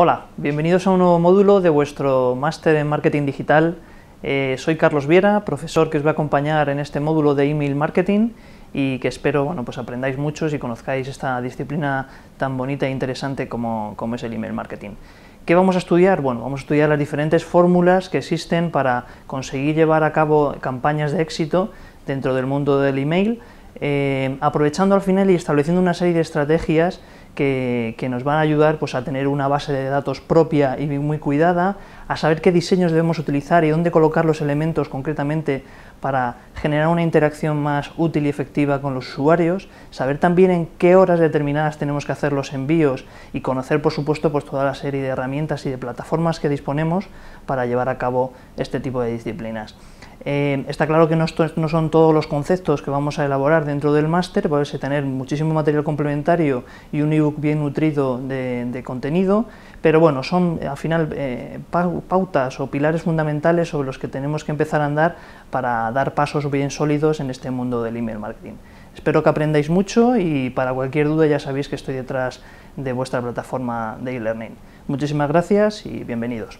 Hola, bienvenidos a un nuevo módulo de vuestro máster en marketing digital. Eh, soy Carlos Viera, profesor que os va a acompañar en este módulo de email marketing y que espero pues aprendáis mucho y conozcáis esta disciplina tan bonita e interesante como, como es el email marketing. ¿Qué vamos a estudiar? Bueno, vamos a estudiar las diferentes fórmulas que existen para conseguir llevar a cabo campañas de éxito dentro del mundo del email eh, aprovechando al final y estableciendo una serie de estrategias que, nos van a ayudar pues, a tener una base de datos propia y muy cuidada, a saber qué diseños debemos utilizar y dónde colocar los elementos concretamente para generar una interacción más útil y efectiva con los usuarios, saber también en qué horas determinadas tenemos que hacer los envíos y conocer por supuesto pues, toda la serie de herramientas y de plataformas que disponemos para llevar a cabo este tipo de disciplinas. Eh, está claro que no, son todos los conceptos que vamos a elaborar dentro del máster, puede tener muchísimo material complementario y un ebook bien nutrido de, contenido, pero bueno, son eh, al final eh, pautas o pilares fundamentales sobre los que tenemos que empezar a andar para dar pasos bien sólidos en este mundo del email marketing. Espero que aprendáis mucho y para cualquier duda ya sabéis que estoy detrás de vuestra plataforma de e-learning. Muchísimas gracias y bienvenidos.